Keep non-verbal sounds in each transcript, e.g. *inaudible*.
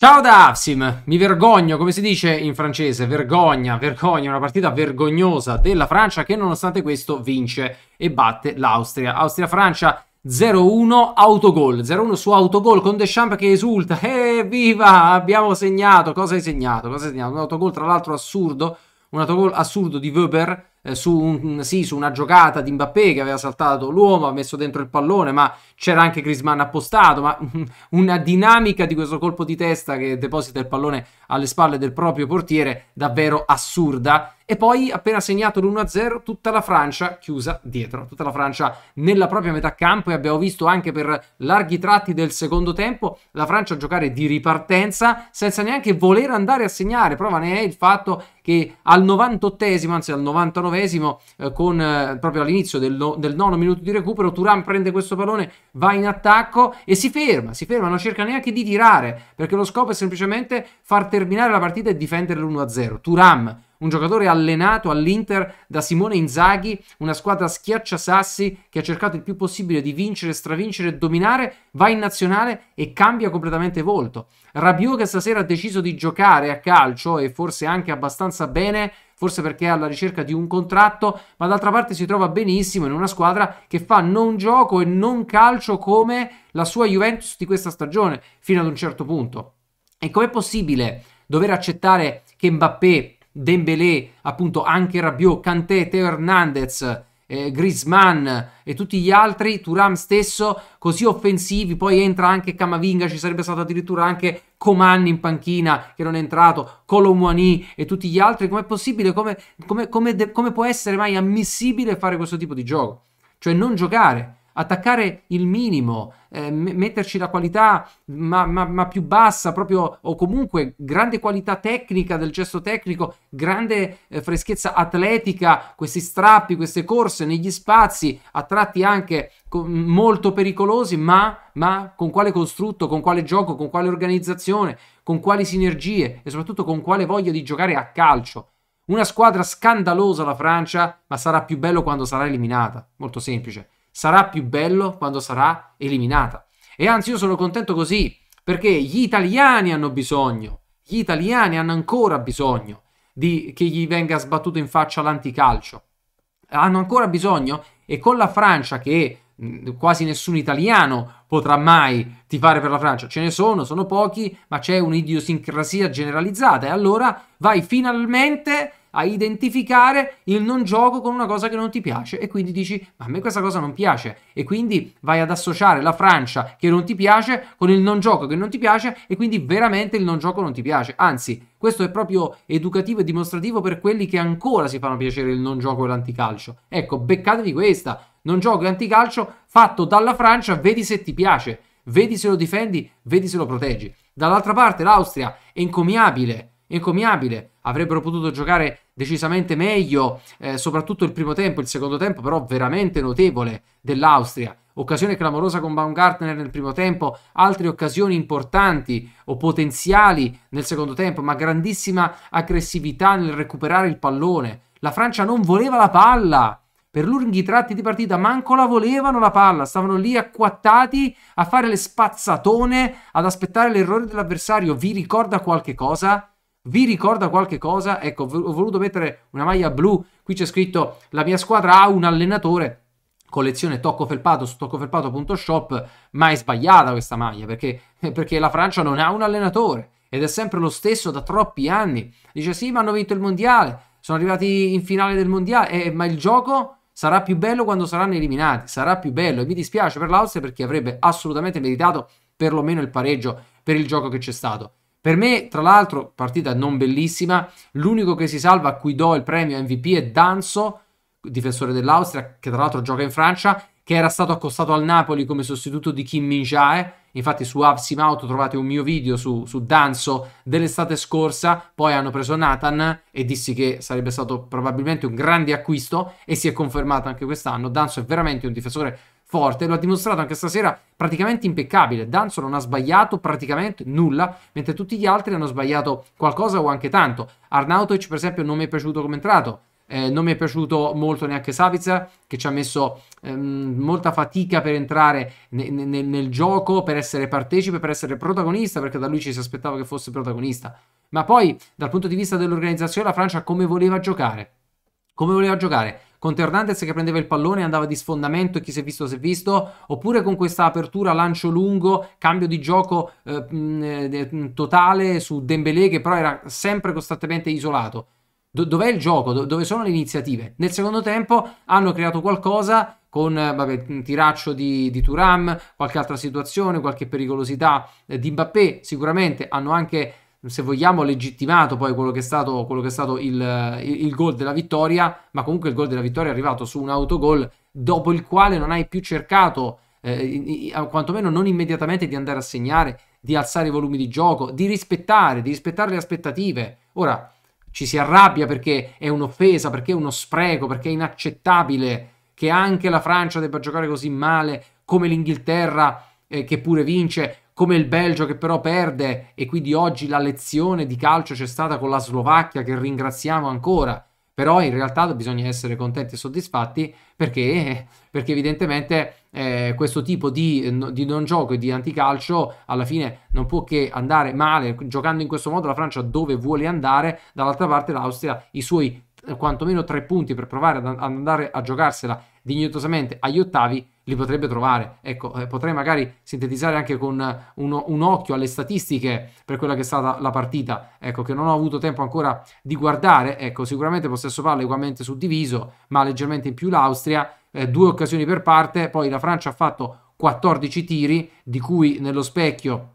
Ciao da Avsim, mi vergogno, come si dice in francese, vergogna, vergogna, una partita vergognosa della Francia che nonostante questo vince e batte l'Austria. Austria-Francia 0-1, autogol, 0-1 su autogol con Deschamps che esulta, *laughs* evviva, eh, abbiamo segnato, cosa hai segnato, cosa hai segnato? Un autogol tra l'altro assurdo, un autogol assurdo di Weber eh, su, un, sì, su, una giocata di Mbappé che aveva saltato l'uomo, ha messo dentro il pallone, ma c'era anche Grisman appostato, ma *laughs* una dinamica di questo colpo di testa che deposita il pallone alle spalle del proprio portiere davvero assurda e poi, appena segnato l'1-0, tutta la Francia chiusa dietro, tutta la Francia nella propria metà campo. E abbiamo visto anche per larghi tratti del secondo tempo la Francia giocare di ripartenza senza neanche voler andare a segnare. Prova ne è il fatto che al 98esimo, anzi al 99esimo, eh, con, eh, proprio all'inizio del, no, del, nono minuto di recupero, Turan prende questo pallone, va in attacco e si ferma, si ferma, non cerca neanche di tirare, perché lo scopo è semplicemente far terminare la partita e difendere l'1-0. Turam un giocatore allenato all'Inter da Simone Inzaghi, una squadra schiacciasassi che ha cercato il più possibile di vincere, stravincere e dominare, va in nazionale e cambia completamente volto. Rabiot che stasera ha deciso di giocare a calcio e forse anche abbastanza bene, forse perché è alla ricerca di un contratto, ma d'altra parte si trova benissimo in una squadra che fa non gioco e non calcio come la sua Juventus di questa stagione, fino ad un certo punto. E com'è possibile dover accettare che Mbappé Dembélé, appunto anche Rabiot, Kanté, Teo Hernandez, eh, Griezmann e tutti gli altri, Turam stesso, così offensivi, poi entra anche Camavinga, ci sarebbe stato addirittura anche Coman in panchina che non è entrato, Colomwani e tutti gli altri, com'è possibile, come, come, come, come può essere mai ammissibile fare questo tipo di gioco? Cioè non giocare, attaccare il minimo, eh, metterci la qualità ma, ma, ma, più bassa, proprio o comunque grande qualità tecnica del gesto tecnico, grande eh, freschezza atletica, questi strappi, queste corse negli spazi, a tratti anche con, molto pericolosi, ma, ma con quale costrutto, con quale gioco, con quale organizzazione, con quali sinergie e soprattutto con quale voglia di giocare a calcio. Una squadra scandalosa la Francia, ma sarà più bello quando sarà eliminata. Molto semplice sarà più bello quando sarà eliminata. E anzi io sono contento così, perché gli italiani hanno bisogno, gli italiani hanno ancora bisogno di, che gli venga sbattuto in faccia l'anticalcio. Hanno ancora bisogno e con la Francia che quasi nessun italiano potrà mai tifare per la Francia. Ce ne sono, sono pochi, ma c'è un'idiosincrasia generalizzata e allora vai finalmente a identificare il non gioco con una cosa che non ti piace e quindi dici ma a me questa cosa non piace e quindi vai ad associare la Francia che non ti piace con il non gioco che non ti piace e quindi veramente il non gioco non ti piace anzi questo è proprio educativo e dimostrativo per quelli che ancora si fanno piacere il non gioco e l'anticalcio ecco beccatevi questa non gioco e anticalcio fatto dalla Francia vedi se ti piace vedi se lo difendi vedi se lo proteggi dall'altra parte l'Austria è encomiabile encomiabile avrebbero potuto giocare decisamente meglio, eh, soprattutto il primo tempo, il secondo tempo però veramente notevole dell'Austria. Occasione clamorosa con Baumgartner nel primo tempo, altre occasioni importanti o potenziali nel secondo tempo, ma grandissima aggressività nel recuperare il pallone. La Francia non voleva la palla. Per lunghi tratti di partita manco la volevano la palla, stavano lì acquattati a fare le spazzatone, ad aspettare l'errore dell'avversario. Vi ricorda qualche cosa? vi ricorda qualche cosa? Ecco, ho voluto mettere una maglia blu, qui c'è scritto la mia squadra ha un allenatore, collezione Tocco Felpato su toccofelpato.shop, ma è sbagliata questa maglia perché, *laughs* perché la Francia non ha un allenatore ed è sempre lo stesso da troppi anni. Dice sì, ma hanno vinto il mondiale, sono arrivati in finale del mondiale, eh, ma il gioco sarà più bello quando saranno eliminati, sarà più bello e mi dispiace per l'Austria perché avrebbe assolutamente meritato perlomeno il pareggio per il gioco che c'è stato. Per me, tra l'altro, partita non bellissima, l'unico che si salva a cui do il premio MVP è Danzo, difensore dell'Austria, che tra l'altro gioca in Francia, che era stato accostato al Napoli come sostituto di Kim Min-jae. Infatti su Avsim Auto trovate un mio video su, su Danzo dell'estate scorsa, poi hanno preso Nathan e dissi che sarebbe stato probabilmente un grande acquisto e si è confermato anche quest'anno. Danzo è veramente un difensore forte, lo ha dimostrato anche stasera praticamente impeccabile. Danzo non ha sbagliato praticamente nulla, mentre tutti gli altri hanno sbagliato qualcosa o anche tanto. Arnautovic, per esempio, non mi è piaciuto come è entrato. Eh, non mi è piaciuto molto neanche Savitzer che ci ha messo ehm, molta fatica per entrare ne ne nel gioco, per essere partecipe, per essere protagonista, perché da lui ci si aspettava che fosse protagonista. Ma poi dal punto di vista dell'organizzazione la Francia come voleva giocare? Come voleva giocare? con Hernandez che prendeva il pallone e andava di sfondamento e chi si è visto si è visto, oppure con questa apertura lancio lungo, cambio di gioco eh, eh totale su Dembélé che però era sempre costantemente isolato. Do dov'è il gioco? Do dove sono le iniziative? Nel secondo tempo hanno creato qualcosa con eh, vabbè, un tiraccio di, di, Turam, qualche altra situazione, qualche pericolosità eh, di Mbappé, sicuramente hanno anche se vogliamo, legittimato poi quello che è stato, che è stato il, il, il gol della vittoria, ma comunque il gol della vittoria è arrivato su un autogol dopo il quale non hai più cercato, eh, quantomeno non immediatamente, di andare a segnare, di alzare i volumi di gioco, di rispettare, di rispettare le aspettative. Ora ci si arrabbia perché è un'offesa, perché è uno spreco, perché è inaccettabile che anche la Francia debba giocare così male come l'Inghilterra eh, che pure vince come il Belgio che però perde e quindi oggi la lezione di calcio c'è stata con la Slovacchia che ringraziamo ancora, però in realtà bisogna essere contenti e soddisfatti perché, perché evidentemente eh, questo tipo di, di, non gioco e di anticalcio alla fine non può che andare male, giocando in questo modo la Francia dove vuole andare, dall'altra parte l'Austria i suoi eh, quantomeno tre punti per provare ad andare a giocarsela dignitosamente agli ottavi li potrebbe trovare. Ecco, eh, potrei magari sintetizzare anche con uno, un occhio alle statistiche per quella che è stata la partita, ecco, che non ho avuto tempo ancora di guardare. Ecco, sicuramente possesso palla ugualmente suddiviso, ma leggermente in più l'Austria, eh, due occasioni per parte, poi la Francia ha fatto 14 tiri, di cui nello specchio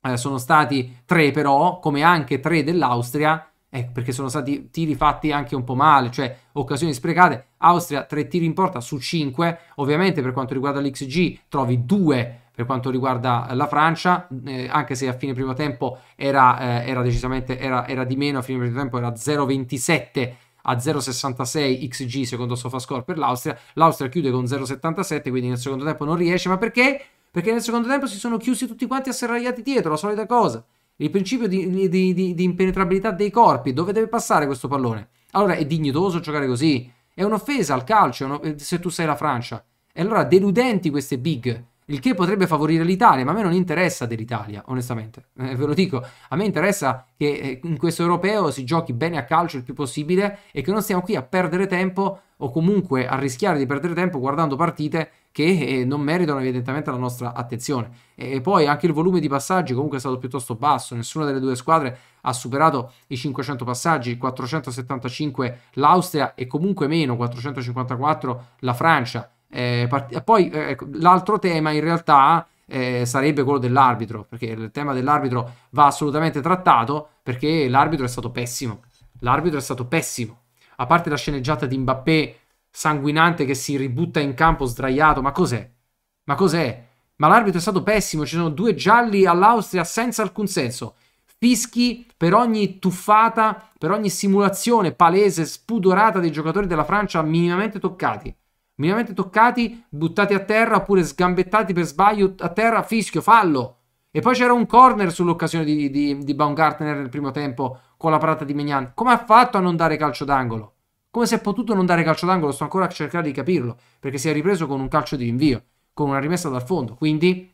eh, sono stati 3 però, come anche 3 dell'Austria, Ecco, perché sono stati tiri fatti anche un po' male, cioè occasioni sprecate. Austria 3 tiri in porta su 5, ovviamente per quanto riguarda l'XG trovi 2 per quanto riguarda la Francia, eh, anche se a fine primo tempo era, eh, era decisamente era, era, di meno, a fine primo tempo era 0,27 a 0,66 XG secondo SofaScore per l'Austria, l'Austria chiude con 0,77 quindi nel secondo tempo non riesce, ma perché? Perché nel secondo tempo si sono chiusi tutti quanti asserragliati dietro, la solita cosa il principio di, di, di, di impenetrabilità dei corpi, dove deve passare questo pallone? Allora è dignitoso giocare così, è un'offesa al calcio eh, se tu sei la Francia. E allora deludenti queste big il che potrebbe favorire l'Italia, ma a me non interessa dell'Italia, onestamente, eh, ve lo dico, a me interessa che eh, in questo europeo si giochi bene a calcio il più possibile e che non stiamo qui a perdere tempo o comunque a rischiare di perdere tempo guardando partite che eh, non meritano evidentemente la nostra attenzione. E poi anche il volume di passaggi comunque è stato piuttosto basso, nessuna delle due squadre ha superato i 500 passaggi, 475 l'Austria e comunque meno 454 la Francia. Eh, part- poi eh, ecco, l'altro tema in realtà eh, sarebbe quello dell'arbitro, perché il tema dell'arbitro va assolutamente trattato perché l'arbitro è stato pessimo. L'arbitro è stato pessimo. A parte la sceneggiata di Mbappé sanguinante che si ributta in campo sdraiato, ma cos'è? Ma cos'è? Ma l'arbitro è stato pessimo, ci sono due gialli all'Austria senza alcun senso. Fischi per ogni tuffata, per ogni simulazione palese, spudorata dei giocatori della Francia minimamente toccati minimamente toccati, buttati a terra oppure sgambettati per sbaglio a terra, fischio, fallo. E poi c'era un corner sull'occasione di, di, di Baumgartner nel primo tempo con la parata di Mignan. Come ha fatto a non dare calcio d'angolo? Come si è potuto non dare calcio d'angolo? Sto ancora a cercare di capirlo, perché si è ripreso con un calcio di rinvio, con una rimessa dal fondo. Quindi,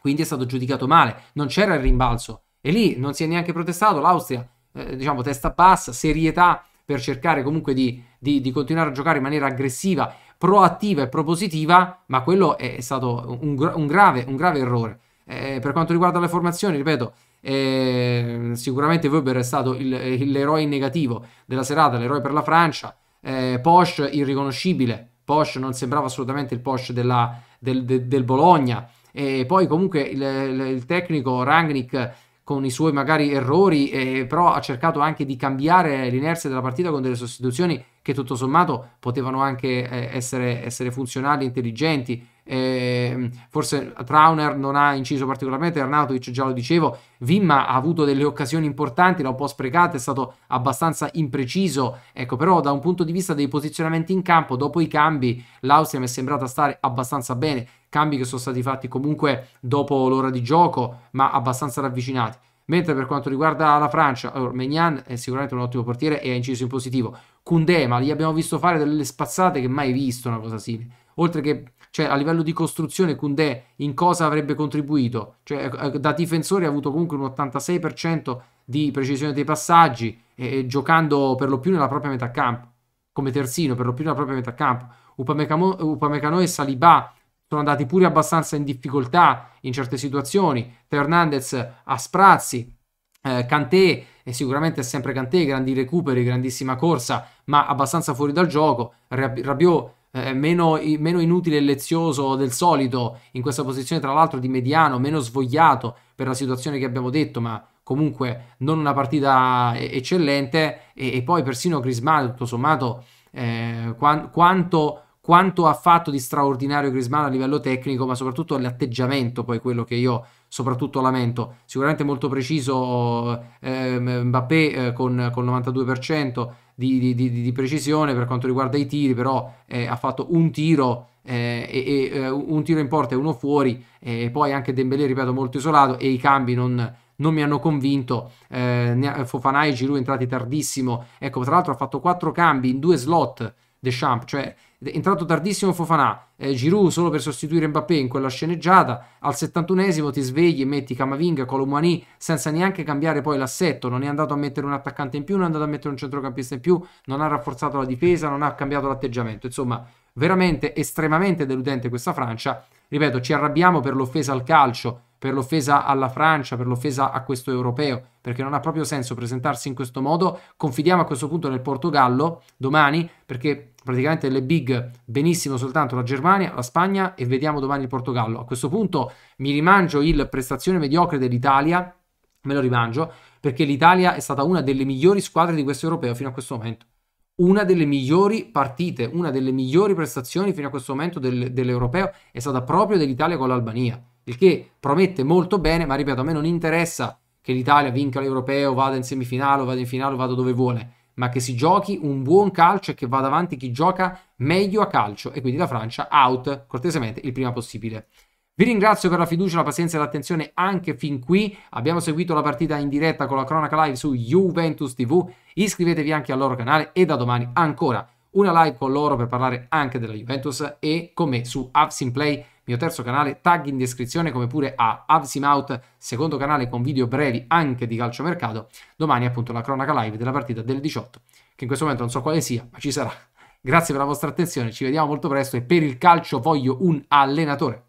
quindi è stato giudicato male, non c'era il rimbalzo. E lì non si è neanche protestato, l'Austria, eh, diciamo, testa bassa, serietà per cercare comunque di, di, di, continuare a giocare in maniera aggressiva proattiva e propositiva, ma quello è stato un, gra un, grave, un grave, errore. Eh, per quanto riguarda le formazioni, ripeto, eh, sicuramente Weber è stato l'eroe negativo della serata, l'eroe per la Francia, eh, Porsche irriconoscibile, Porsche non sembrava assolutamente il Porsche della, del, de, del, Bologna, e poi comunque il, il, il tecnico Rangnick con i suoi magari errori, eh, però ha cercato anche di cambiare l'inerzia della partita con delle sostituzioni che tutto sommato potevano anche eh, essere, essere, funzionali, intelligenti. Eh, forse Trauner non ha inciso particolarmente, Arnautovic già lo dicevo, Vimma ha avuto delle occasioni importanti, l'ha un po' sprecata, è stato abbastanza impreciso, ecco però da un punto di vista dei posizionamenti in campo, dopo i cambi l'Austria mi è sembrata stare abbastanza bene, cambi che sono stati fatti comunque dopo l'ora di gioco, ma abbastanza ravvicinati. Mentre per quanto riguarda la Francia, allora, Megnan è sicuramente un ottimo portiere e ha inciso in positivo. Kunde, ma gli abbiamo visto fare delle spazzate che mai visto una cosa simile. Oltre che cioè, a livello di costruzione Kunde in cosa avrebbe contribuito? Cioè, eh, eh, da difensore ha avuto comunque un 86% di precisione dei passaggi, eh, giocando per lo più nella propria metà campo, come terzino, per lo più nella propria metà campo. Upamecano e Saliba sono andati pure abbastanza in difficoltà in certe situazioni. Fernandez a sprazzi, eh, Kanté è sicuramente sempre Kanté, grandi recuperi, grandissima corsa, ma abbastanza fuori dal gioco. Rabiot eh, meno, meno, inutile e lezioso del solito in questa posizione, tra l'altro di mediano, meno svogliato per la situazione che abbiamo detto, ma comunque non una partita eh, eccellente. E, e poi persino Crismano, tutto sommato, eh, quanto quanto ha fatto di straordinario Grisman a livello tecnico, ma soprattutto l'atteggiamento, poi quello che io soprattutto lamento. Sicuramente molto preciso eh, Mbappé eh, con, con 92% di, di, di, di, precisione per quanto riguarda i tiri, però eh, ha fatto un tiro eh, e, e, eh, un tiro in porta e uno fuori, e poi anche Dembélé, ripeto, molto isolato e i cambi non, non mi hanno convinto. Eh, Fofanai e Giroud entrati tardissimo. Ecco, tra l'altro ha fatto quattro cambi in due slot Deschamps, cioè entrato tardissimo Fofanà, eh, Giroud solo per sostituire Mbappé in quella sceneggiata, al 71esimo ti svegli e metti Camavinga, Colomani senza neanche cambiare poi l'assetto, non è andato a mettere un attaccante in più, non è andato a mettere un centrocampista in più, non ha rafforzato la difesa, non ha cambiato l'atteggiamento, insomma veramente estremamente deludente questa Francia, ripeto ci arrabbiamo per l'offesa al calcio per l'offesa alla Francia, per l'offesa a questo europeo, perché non ha proprio senso presentarsi in questo modo. Confidiamo a questo punto nel Portogallo domani, perché praticamente le big benissimo soltanto la Germania, la Spagna e vediamo domani il Portogallo. A questo punto mi rimangio il prestazione mediocre dell'Italia, me lo rimangio, perché l'Italia è stata una delle migliori squadre di questo europeo fino a questo momento. Una delle migliori partite, una delle migliori prestazioni fino a questo momento del, dell'europeo è stata proprio dell'Italia con l'Albania il che promette molto bene, ma ripeto, a me non interessa che l'Italia vinca l'Europeo, vada in semifinale, o vada in finale, o vada dove vuole, ma che si giochi un buon calcio e che vada avanti chi gioca meglio a calcio e quindi la Francia out cortesemente il prima possibile. Vi ringrazio per la fiducia, la pazienza e l'attenzione anche fin qui. Abbiamo seguito la partita in diretta con la cronaca live su Juventus TV. Iscrivetevi anche al loro canale e da domani ancora una live con loro per parlare anche della Juventus e con me su Apps in Play mio terzo canale, tag in descrizione, come pure a Avsimout, secondo canale con video brevi anche di calciomercato. Domani appunto la cronaca live della partita delle 18, che in questo momento non so quale sia, ma ci sarà. Grazie per la vostra attenzione, ci vediamo molto presto e per il calcio voglio un allenatore.